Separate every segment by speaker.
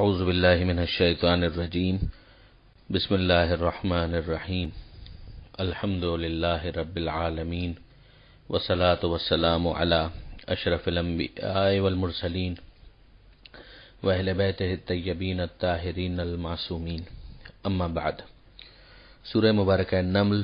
Speaker 1: अउज़बिल्लिमिनशैतरजीम बसमीम अल्हम्दुलिल्लाह रब्बिलआलमीन वसलात वसलाम अला अशरफ़िलम्बियामरसलिन वहल बैत तय्यबीन ताहरीन अलमासूमीन अम्मा बाद सूर्य मुबारक नमल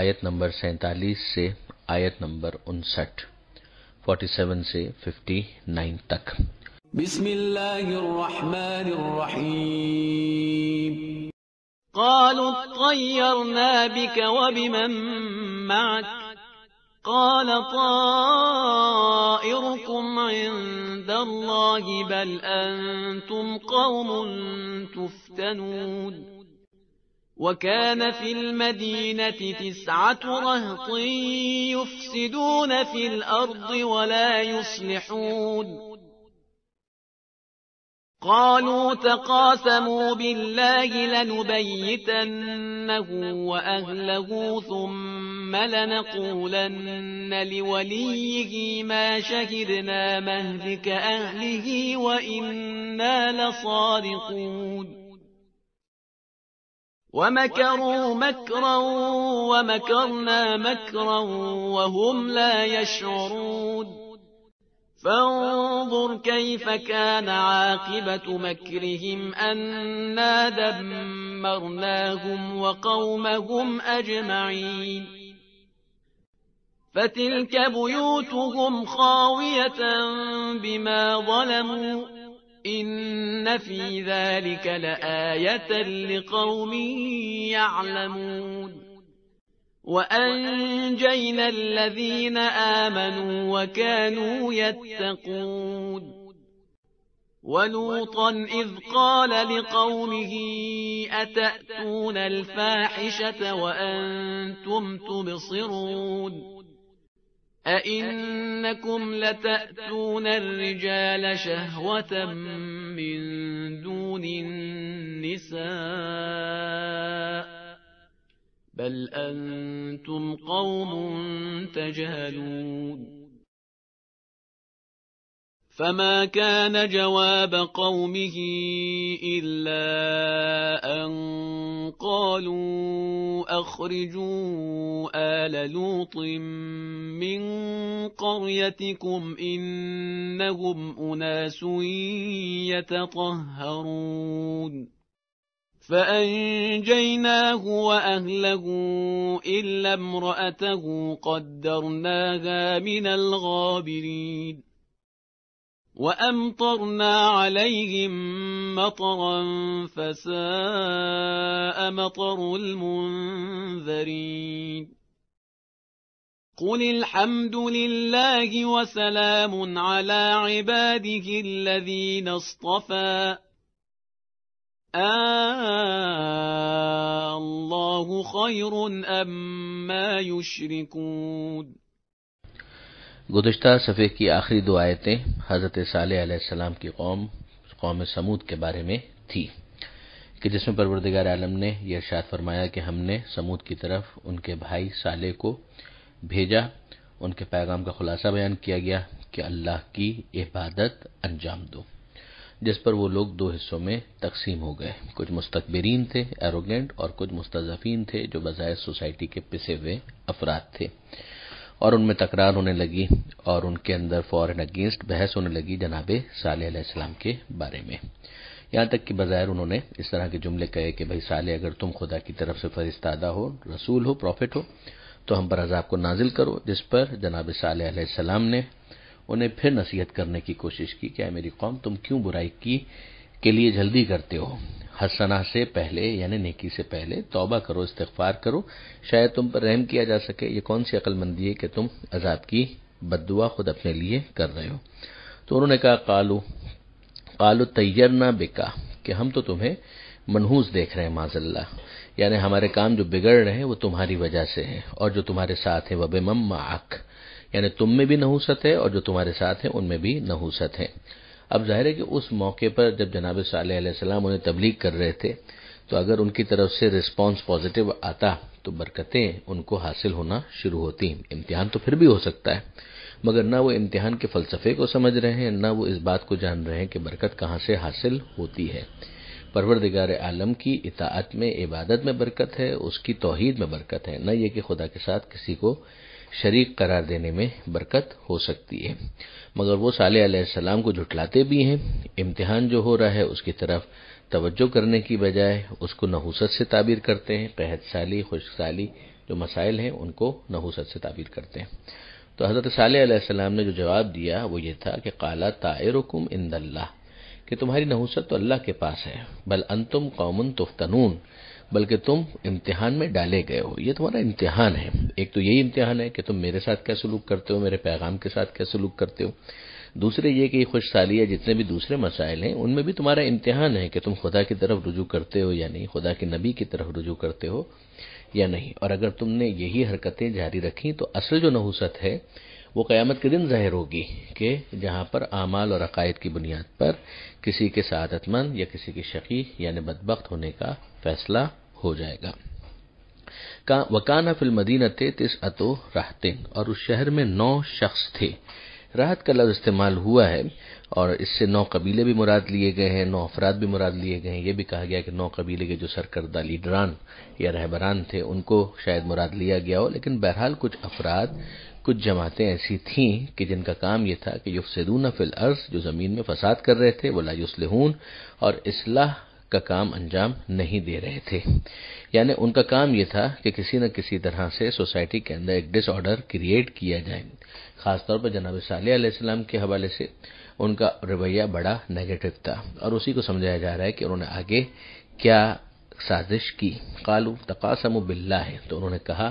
Speaker 1: आयत नंबर सैंतालीस से आयत नंबर उनसठ 47 से 59 तक
Speaker 2: بسم الله الرحمن الرحيم قالوا اطيرنا بك وبمن معك قال طائركم عند الله بل أنتم قوم تفتنون وكان في المدينة تسعة رهط يفسدون في الأرض ولا يصلحون قالوا تقاسموا بالله لنبيتنه وأهله ثم لنقولن لوليه ما شهدنا مهلك أهله وإنا لصادقون ومكروا مكرا ومكرنا مكرا وهم لا يشعرون فانظر كيف كان عاقبة مكرهم أنا دمرناهم وقومهم أجمعين فتلك بيوتهم خاوية بما ظلموا إن في ذلك لآية لقوم يعلمون وأنجينا الذين آمنوا وكانوا يتقون ولوطا إذ قال لقومه أتأتون الفاحشة وأنتم تبصرون أئنكم لتأتون الرجال شهوة من دون النساء بل أنتم قوم تجهلون فما كان جواب قومه إلا أن قالوا أخرجوا آل لوط من قريتكم إنهم أناس يتطهرون فأنجيناه وأهله إلا امرأته قدرناها من الغابرين وأمطرنا عليهم مطرا فساء مطر المنذرين قل الحمد لله وسلام على عباده الذين اصطفى آه الله خير أم ما يشركون
Speaker 1: गुदशत सफ़े की आखिरी दो आयतें हज़रत साल की कौम कौम समूद के बारे में थी कि जिसमें परवरदिगार आलम ने यह इर्शाद फरमाया कि हमने समूद की तरफ उनके भाई साले को भेजा उनके पैगाम का खुलासा बयान किया गया कि अल्लाह की इबादत अंजाम दो जिस पर वो लोग दो हिस्सों में तकसीम हो गए कुछ मुस्तकबरीन थे एरोगेंट और कुछ मुस्तफीन थे जो बजाय सोसाइटी के पिसे हुए अफराद थे और उनमें तकरार होने लगी और उनके अंदर फॉर एंड अगेंस्ट बहस होने लगी जनाब सालेम के बारे में यहां तक कि बज़ाहिर उन्होंने इस तरह के जुमले कहे कि भाई साले अगर तुम खुदा की तरफ से फरिस्तादा हो रसूल हो प्रॉफिट हो तो हम पर अजाब को नाजिल करो जिस पर जनाब साल सलाम ने उन्हें फिर नसीहत करने की कोशिश की क्या मेरी कौम तुम क्यों बुराई की के लिए जल्दी करते हो हसना से पहले यानी नेकी से पहले तौबा करो इस्तफार करो शायद तुम पर रहम किया जा सके ये कौन सी अकलमंदी है कि तुम अजाब की बदुआ खुद अपने लिए कर रहे हो तो उन्होंने कहा कालू कालू तैयर ना बेका कि हम तो तुम्हें मनहूस देख रहे हैं माजल्ला यानी हमारे काम जो बिगड़ रहे हैं वो तुम्हारी वजह से हैं और जो तुम्हारे साथ है वब मम आख यानी तुम में भी नहूसत है और जो तुम्हारे साथ हैं उनमें भी नहूसत है अब जाहिर है कि उस मौके पर जब जनाब सलाम उन्हें तबलीग कर रहे थे तो अगर उनकी तरफ से रिस्पॉन्स पॉजिटिव आता तो बरकतें उनको हासिल होना शुरू होती इम्तिहान तो फिर भी हो सकता है मगर ना वो इम्तिहान के फलसफे को समझ रहे हैं ना वो इस बात को जान रहे हैं कि बरकत कहां से हासिल होती है परवरदिगार आलम की इताअत में इबादत में बरकत है उसकी तोहहीद में बरकत है न ये कि खुदा के साथ किसी को शरीक करार देने में बरकत हो सकती है मगर वो साले सलाम को झुटलाते भी हैं इम्तिहान जो हो रहा है उसकी तरफ तवज्जो करने की बजाय उसको नहूसत से ताबीर करते हैं कहत साली खुश साली जो मसाइल हैं उनको नहूसत से ताबीर करते हैं तो हज़रत सलाम ने जो जवाब दिया वो ये था कि काला तायरकुम इंदल्ला कि तुम्हारी नहूसत तो अल्लाह के पास है बल अंतुम कौमन तुफ्तनून बल्कि तुम इम्तिहान में डाले गए हो ये तुम्हारा इम्तिहान है एक तो यही इम्तिहान है कि तुम मेरे साथ क्या सलूक करते हो मेरे पैगाम के साथ क्या सलूक करते हो दूसरे ये कि खुश साली या जितने भी दूसरे मसाइल हैं उनमें भी तुम्हारा इम्तिहान है कि तुम खुदा की तरफ रुजू करते हो या नहीं खुदा के नबी की तरफ रुजू करते हो या नहीं और अगर तुमने यही हरकतें जारी रखी तो असल जो नहूसत है वो क़यामत के दिन ज़ाहिर होगी कि जहाँ पर आमाल और अकायद की बुनियाद पर किसी के सदतमंद या किसी के शकी यानि बदबक होने का फैसला हो जाएगा का वकाना फिल मदीना थे तिस अतो राहतिंग और उस शहर में नौ शख्स थे राहत का लफ्ज इस्तेमाल हुआ है और इससे नौ कबीले भी मुराद लिए गए हैं नौ अफराद भी मुराद लिए गए हैं यह भी कहा गया कि नौ कबीले के जो सरकर्दा लीडरान या रहबरान थे उनको शायद मुराद लिया गया हो लेकिन बहरहाल कुछ अफराद कुछ जमातें ऐसी थीं कि जिनका काम यह था कि युफसदून फिल अर्ज जो जमीन में फसाद कर रहे थे वो लायुसलहून और इसलाह का काम अंजाम नहीं दे रहे थे यानी उनका काम यह था कि किसी न किसी तरह से सोसाइटी के अंदर एक डिसऑर्डर क्रिएट किया जाए खासतौर पर जनाब सालेम के हवाले से उनका रवैया बड़ा नेगेटिव था और उसी को समझाया जा रहा है कि उन्होंने आगे क्या साजिश की कालू तकासम बिल्ला है तो उन्होंने कहा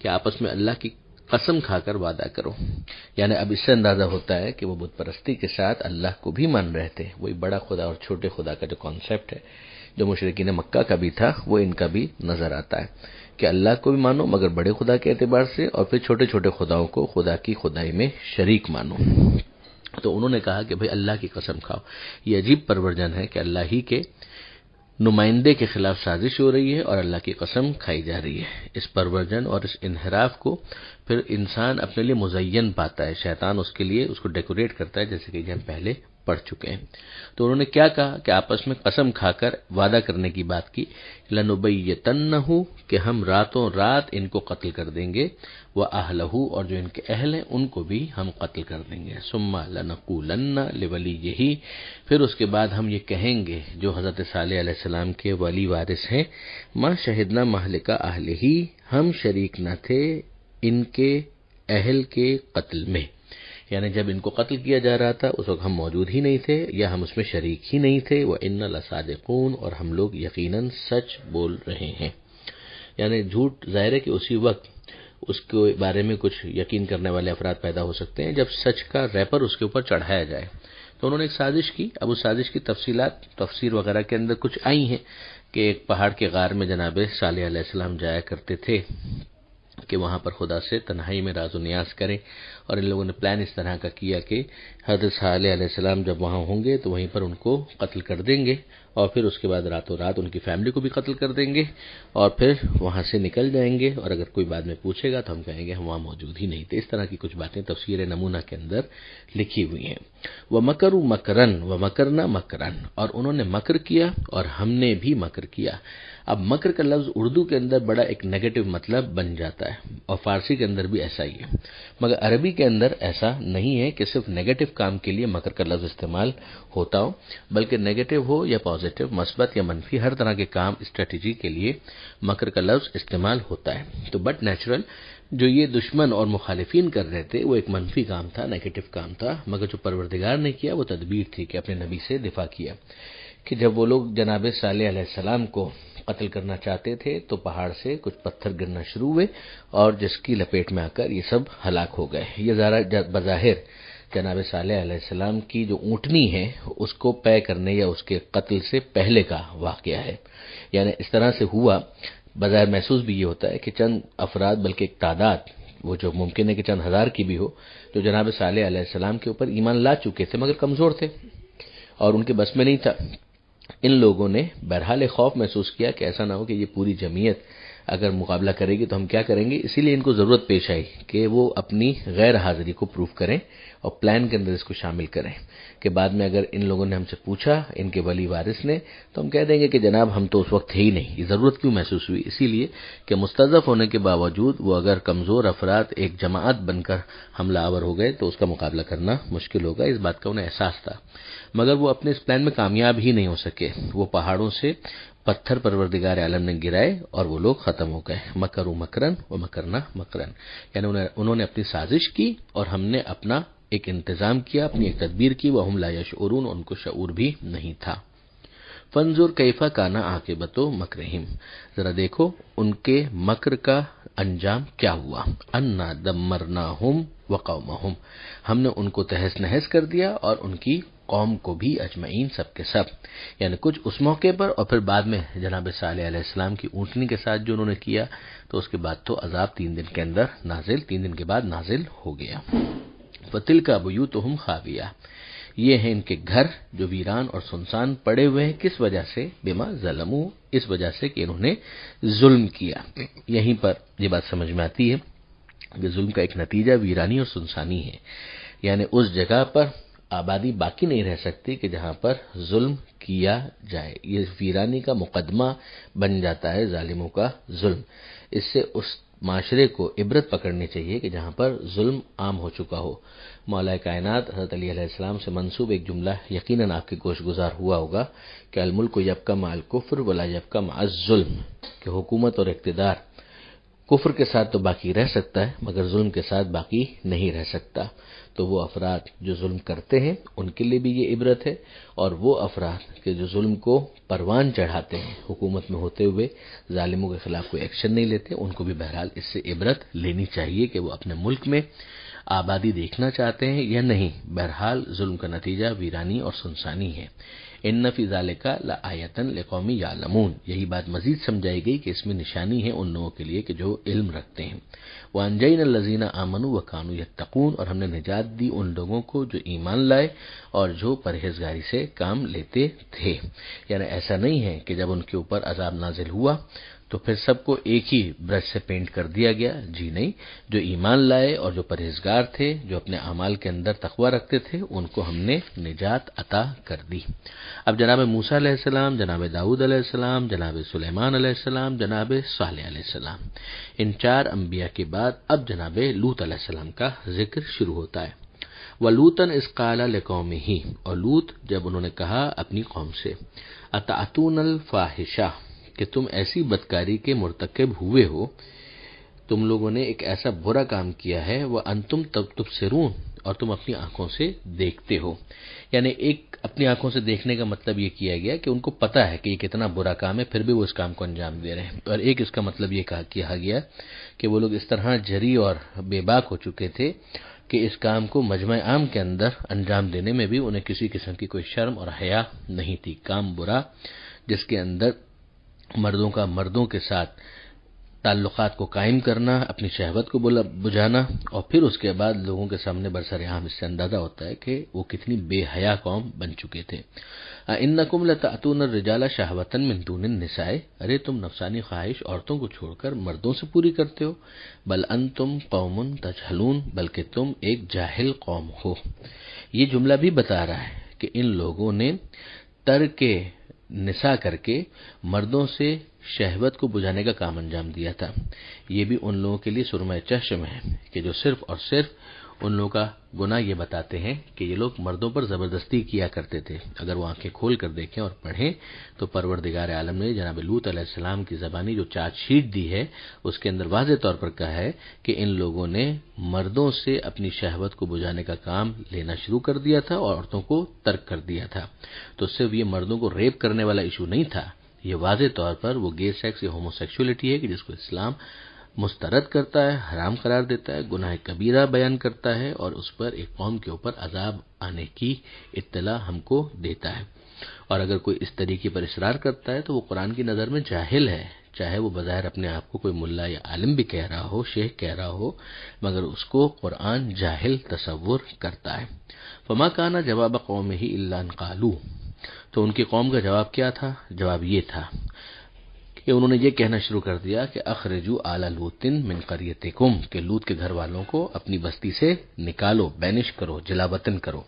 Speaker 1: कि आपस में अल्लाह की कसम खाकर वादा करो यानी अब इससे अंदाजा होता है कि वो बुद्ध परस्ती के साथ अल्लाह को भी मान रहे थे वही बड़ा खुदा और छोटे खुदा का जो कॉन्सेप्ट है जो मुशरकिन मक्का का भी था वो इनका भी नजर आता है कि अल्लाह को भी मानो मगर बड़े खुदा के एतबार से और फिर छोटे छोटे खुदाओं को खुदा की खुदाई में शरीक मानो तो उन्होंने कहा कि भाई अल्लाह की कसम खाओ ये अजीब परवरजन है कि अल्लाह ही के नुमाइंदे के खिलाफ साजिश हो रही है और अल्लाह की कसम खाई जा रही है इस परवर्जन और इस इनहराफ को फिर इंसान अपने लिए मुजयन पाता है शैतान उसके लिए उसको डेकोरेट करता है जैसे कि हम पहले पढ़ चुके हैं तो उन्होंने क्या कहा कि आपस में कसम खाकर वादा करने की बात की लनुबई तन्न कि हम रातों रात इनको कत्ल कर देंगे व आहलहू और जो इनके अहल हैं उनको भी हम कत्ल कर देंगे सुम्मा लनकू लन्ना लिवली यही फिर उसके बाद हम ये कहेंगे जो हजरत साल के वली वारिस हैं माँ शहीदना महलिका आहल ही हम शरीक न थे इनके अहल के कत्ल में यानी जब इनको कत्ल किया जा रहा था उस वक्त हम मौजूद ही नहीं थे या हम उसमें शरीक ही नहीं थे वह इन्ना लसादून और हम लोग यकीनन सच बोल रहे हैं यानी झूठ जाहिर है कि उसी वक्त उसके बारे में कुछ यकीन करने वाले अफराद पैदा हो सकते हैं जब सच का रैपर उसके ऊपर चढ़ाया जाए तो उन्होंने एक साजिश की अब उस साजिश की तफसीलात तफसीर वगैरह के अंदर कुछ आई हैं कि एक पहाड़ के गार में जनाब सालम जाया करते थे कि वहां पर खुदा से तन्हाई में राजो न्याज करें और इन लोगों ने प्लान इस तरह का किया कि हजरत सलाम जब वहां होंगे तो वहीं पर उनको कत्ल कर देंगे और फिर उसके बाद रातों रात उनकी फैमिली को भी कत्ल कर देंगे और फिर वहां से निकल जाएंगे और अगर कोई बाद में पूछेगा तो हम कहेंगे हम वहां मौजूद ही नहीं थे इस तरह की कुछ बातें तफसीर नमूना के अंदर लिखी हुई हैं व मकर मकरन व मकरना मकरन और उन्होंने मकर किया और हमने भी मकर किया अब मकर का लफ्ज उर्दू के अंदर बड़ा एक नेगेटिव मतलब बन जाता है और फारसी के अंदर भी ऐसा ही है मगर अरबी के के अंदर ऐसा नहीं है कि सिर्फ नेगेटिव काम के लिए मकर का लफ्ज इस्तेमाल होता हो बल्कि नेगेटिव हो या पॉजिटिव मस्बत या मनफी हर तरह के काम स्ट्रेटेजी के लिए मकर का लफ्ज इस्तेमाल होता है तो बट नेचुरल जो ये दुश्मन और मुखालिफिन कर रहे थे वो एक मनफी काम था नेगेटिव काम था मगर जो परवरदिगार ने किया वो तदबीर थी कि अपने नबी से दिफा किया कि जब वो लोग जनाब साल सलाम को कत्ल करना चाहते थे तो पहाड़ से कुछ पत्थर गिरना शुरू हुए और जिसकी लपेट में आकर ये सब हलाक हो गए ये जरा बज़ाहिर जनाब सालम की जो ऊँटनी है उसको तय करने या उसके कत्ल से पहले का वाक़ है यानी इस तरह से हुआ बज़ाहिर महसूस भी ये होता है कि चंद अफराद बल्कि एक तादाद वो जो मुमकिन है कि चंद हजार की भी हो जो जनाब साल के ऊपर ईमान ला चुके थे मगर कमज़ोर थे और उनके बस में नहीं था इन लोगों ने बहरहाल खौफ महसूस किया कि ऐसा ना हो कि ये पूरी जमीयत अगर मुकाबला करेगी तो हम क्या करेंगे इसीलिए इनको जरूरत पेश आई कि वो अपनी गैर हाजिरी को प्रूफ करें और प्लान के अंदर इसको शामिल करें कि बाद में अगर इन लोगों ने हमसे पूछा इनके वली वारिस ने तो हम कह देंगे कि जनाब हम तो उस वक्त थे ही नहीं ये जरूरत क्यों महसूस हुई इसीलिए कि मुस्तफ होने के बावजूद वो अगर कमजोर अफराद एक जमात बनकर हमला आवर हो गए तो उसका मुकाबला करना मुश्किल होगा इस बात का उन्हें एहसास था मगर वो अपने इस प्लान में कामयाब ही नहीं हो सके वो पहाड़ों से पत्थर परवरदिगार आलम ने गिराए और वो लोग खत्म हो गए मकरू मकरन व मकरना मकरन यानी उन्होंने अपनी साजिश की और हमने अपना एक इंतजाम किया अपनी एक तदबीर की वह हम ला उनको शूर भी नहीं था फंजूर कैफा काना बतो मकर जरा देखो उनके मकर का अंजाम क्या हुआ अन्ना दम मरना हम वकौम हमने उनको तहस नहस कर दिया और उनकी कौम को भी अजमैन सब के सब यानी कुछ उस मौके पर और फिर बाद में जनाब सालम की ऊंटनी के साथ जो उन्होंने किया तो उसके बाद तो अजाब तीन दिन के अंदर नाजिल तीन दिन के बाद नाजिल हो गया फतिल का बयू तो हम खाविया ये हैं इनके घर जो वीरान और सुनसान पड़े हुए हैं किस वजह से बेमा जलमू इस वजह से कि इन्होंने जुल्म किया यहीं पर ये बात समझ में आती है कि जुल्म का एक नतीजा वीरानी और सुनसानी है यानी उस जगह पर आबादी बाकी नहीं रह सकती कि जहां पर जुल्म किया जाए ये वीरानी का मुकदमा बन जाता है जालिमों का जुल्म इससे उस माशरे को इबरत पकड़नी चाहिए कि जहां पर जुल्म आम हो चुका हो मौला कायनात हजरत अलीसम से मंसूब एक जुमला यकीन आपके गोश गुजार हुआ होगा कि अलमुल्क को यबका माल कुफर वला यबका जुल्म कि हुकूमत और इकतदार कुफर के साथ तो बाकी रह सकता है मगर जुल्म के साथ बाकी नहीं रह सकता तो वो अफराद जो जुल्म करते हैं उनके लिए भी ये इबरत है और वो अफराद के जो जुल्म को परवान चढ़ाते हैं हुकूमत में होते हुए जालिमों के खिलाफ कोई एक्शन नहीं लेते उनको भी बहरहाल इससे इबरत लेनी चाहिए कि वो अपने मुल्क में आबादी देखना चाहते हैं या नहीं बहरहाल जुल्म का नतीजा वीरानी और सुनसानी है इन नफीजाले का लायतन लेकौमी यालमून यही बात मजीद समझाई गई कि इसमें निशानी है उन लोगों के लिए कि जो इल्म रखते हैं वह अनजैन लजीना आमनु व कानू यकून और हमने निजात दी उन लोगों को जो ईमान लाए और जो परहेजगारी से काम लेते थे यानी ऐसा नहीं है कि जब उनके ऊपर अजाब नाजिल हुआ तो फिर सबको एक ही ब्रश से पेंट कर दिया गया जी नहीं जो ईमान लाए और जो परहेजगार थे जो अपने अमाल के अंदर तकवा रखते थे उनको हमने निजात अता कर दी अब जनाब मूसा सलाम जनाब दाऊद सलाम जनाब सुलेमान सलाम जनाब साल सलाम इन चार अंबिया के बाद अब जनाब लूत सलाम का जिक्र शुरू होता है व लूतन इस काला कौम ही और लूत जब उन्होंने कहा अपनी कौम से अतातून फाहिशा कि तुम ऐसी बदकारी के मुरतकब हुए हो तुम लोगों ने एक ऐसा बुरा काम किया है वह अंतुम तब तुम सिरून और तुम अपनी आंखों से देखते हो यानी एक अपनी आंखों से देखने का मतलब यह किया गया कि उनको पता है कि ये कितना बुरा काम है फिर भी वो इस काम को अंजाम दे रहे हैं और एक इसका मतलब ये कहा किया गया कि वो लोग इस तरह जरी और बेबाक हो चुके थे कि इस काम को मजमा आम के अंदर अंजाम देने में भी उन्हें किसी किस्म की कोई शर्म और हया नहीं थी काम बुरा जिसके अंदर मर्दों का मर्दों के साथ ताल्लुकात को कायम करना अपनी शहवत को बुझाना और फिर उसके बाद लोगों के सामने बरसर आम इससे अंदाजा होता है कि वो कितनी बेहया कौम बन चुके थे इन नकुम लतातून रिजाला शहावतन मिनतून निसाए अरे तुम नफसानी ख्वाहिश औरतों को छोड़कर मर्दों से पूरी करते हो बल अन तुम कौमन तजहलून बल्कि तुम एक जाहिल कौम हो ये जुमला भी बता रहा है कि इन लोगों ने तर के निशा करके मर्दों से शहवत को बुझाने का काम अंजाम दिया था ये भी उन लोगों के लिए सुरमय चश्म है कि जो सिर्फ और सिर्फ उन लोगों का गुना ये बताते हैं कि ये लोग मर्दों पर जबरदस्ती किया करते थे अगर वो आंखें खोल कर देखें और पढ़ें तो परवरदिगार आलम ने जनाब लूत अलैहिस्सलाम की जबानी जो चार्ज शीट दी है उसके अंदर वाजे तौर पर कहा है कि इन लोगों ने मर्दों से अपनी शहवत को बुझाने का काम लेना शुरू कर दिया था और औरतों को तर्क कर दिया था तो सिर्फ ये मर्दों को रेप करने वाला इशू नहीं था ये वाजे तौर पर वो गे सेक्स या होमोसेक्सुअलिटी है कि जिसको इस्लाम मुस्तरद करता है हराम करार देता है गुनाह कबीरा बयान करता है और उस पर एक कौम के ऊपर अजाब आने की इतला हमको देता है और अगर कोई इस तरीके पर इसरार करता है तो वह कुरान की नज़र में जाहिल है चाहे वो बाहर अपने आप को कोई मुल्ला या आलिम भी कह रहा हो शेख कह रहा हो मगर उसको कुरान जाहिल तस्वुर करता है फमा काना जवाब कौम ही इल्लान तो उनकी कौम का जवाब क्या था जवाब ये था कि उन्होंने ये कहना शुरू कर दिया कि अखरजू आला लूतिन मिन करियत कुम के लूत के घर वालों को अपनी बस्ती से निकालो बैनिश करो जलावतन करो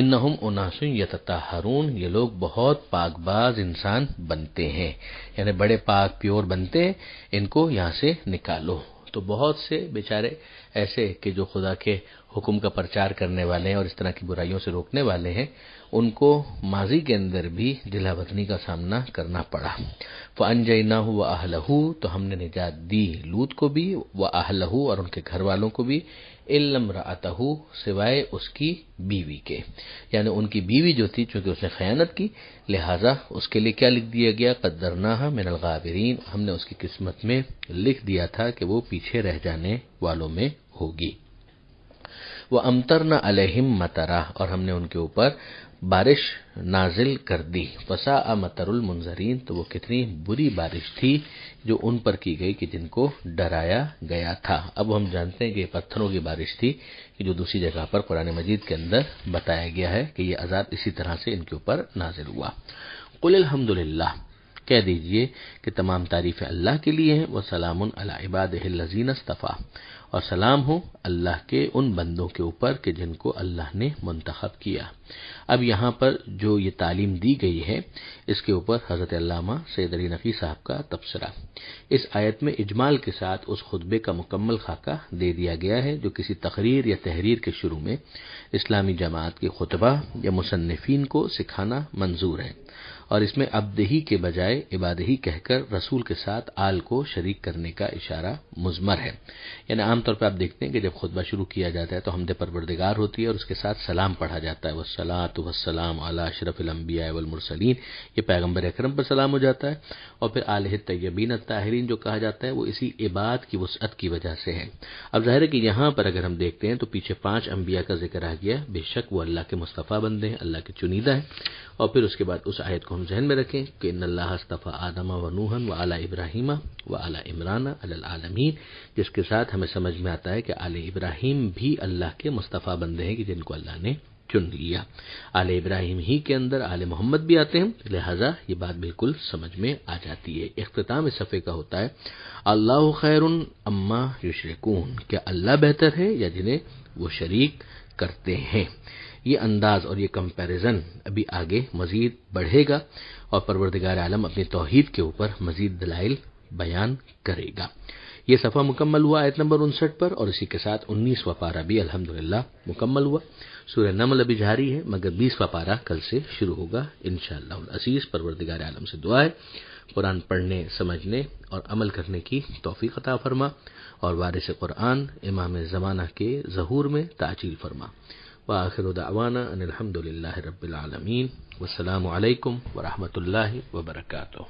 Speaker 1: इन नहम उनासु यतताहरून ये लोग बहुत पाकबाज इंसान बनते हैं यानी बड़े पाक प्योर बनते हैं इनको यहां से निकालो तो बहुत से बेचारे ऐसे कि जो खुदा के हुक्म का प्रचार करने वाले हैं और इस तरह की बुराइयों से रोकने वाले हैं उनको माजी के अंदर भी जिलावतनी का सामना करना पड़ा वह हु व आहलहू तो हमने निजात दी लूत को भी व आहलहू और उनके घर वालों को भी इल्लम रतहू सिवाय उसकी बीवी के यानी उनकी बीवी जो थी चूंकि उसने खयानत की लिहाजा उसके लिए क्या लिख दिया गया कद्दरना मिनल हमने उसकी किस्मत में लिख दिया था कि वो पीछे रह जाने वालों में होगी वह अमतरना अलहिम मतरा और हमने उनके ऊपर बारिश नाजिल कर दी फसा अमतरुल मुंजरीन तो वो कितनी बुरी बारिश थी जो उन पर की गई कि जिनको डराया गया था अब हम जानते हैं कि पत्थरों की बारिश थी कि जो दूसरी जगह पर कुरान मजीद के अंदर बताया गया है कि ये आजाद इसी तरह से इनके ऊपर नाजिल हुआ कुल अलहमदुल्ला कह दीजिए कि तमाम तारीफ अल्लाह के लिए हैं वह सलाम अला इबाद लजीन अस्तफ़ा और सलाम हो अल्लाह के उन बंदों के ऊपर के जिनको अल्लाह ने मंतखब किया अब यहाँ पर जो ये तालीम दी गई है इसके ऊपर हज़रत अल्लामा सैद अली नकी साहब का तबसरा इस आयत में इजमाल के साथ उस खुतबे का मुकम्मल खाका दे दिया गया है जो किसी तकरीर या तहरीर के शुरू में इस्लामी जमात के खुतबा या मुसनफिन को सिखाना मंजूर है और इसमें अबदही के बजाय इबादही कहकर रसूल के साथ आल को शरीक करने का इशारा मुजमर है यानी आमतौर पर आप देखते हैं कि जब खुतबा शुरू किया जाता है तो हमद परवरदिगार होती है और उसके साथ सलाम पढ़ा जाता है वसलात वसलाम अला अशरफ अम्बिया वलमरसलिन ये पैगम्बर अक्रम पर सलाम हो जाता है और फिर आलह तयबीन ताहरीन जो कहा जाता है वो इसी इबाद की वसअत की वजह से है अब ज़ाहिर है कि यहां पर अगर हम देखते हैं तो पीछे पांच अम्बिया का जिक्र आ गया बेशक वो अल्लाह के मुस्तफ़ा बंदे हैं अल्लाह के चुनीदा है और फिर उसके बाद उस आयत को हम जहन में रखें कि नल्लास्तफ़ा आदमा वनूहन व आला इब्राहिमा व आला इमराना अल आलमीन जिसके साथ हमें समझ समझ में आता है कि आले इब्राहिम भी अल्लाह के मुस्तफ़ा बंदे हैं कि जिनको अल्लाह ने चुन लिया आले इब्राहिम ही के अंदर आले मोहम्मद भी आते हैं लिहाजा ये बात बिल्कुल समझ में आ जाती है अख्ताम इस सफ़े का होता है अल्लाह खैर अम्मा युशरकून क्या अल्लाह बेहतर है या जिन्हें वो शरीक करते हैं ये अंदाज और ये कंपैरिजन अभी आगे मजीद बढ़ेगा और परवरदिगार आलम अपनी तोहहीद के ऊपर मजीद दलाइल बयान करेगा ये सफ़ा मुकम्मल हुआ आयत नंबर उनसठ पर और इसी के साथ उन्नीसवा पारा भी अल्हम्दुलिल्लाह मुकम्मल हुआ सूर्य नमल अभी जारी है मगर बीसवा पारा कल से शुरू होगा इन अजीज परवरदिगार आलम से दुआ है कुरान पढ़ने समझने और अमल करने की तोफ़ी अता फरमा और वारिस कुरान इमाम ज़माना के जहूर में ताजील फरमा व आखिर दावाना अनिलहमदिल्ला रबालमीन वालकम वरहमल
Speaker 2: वबरकू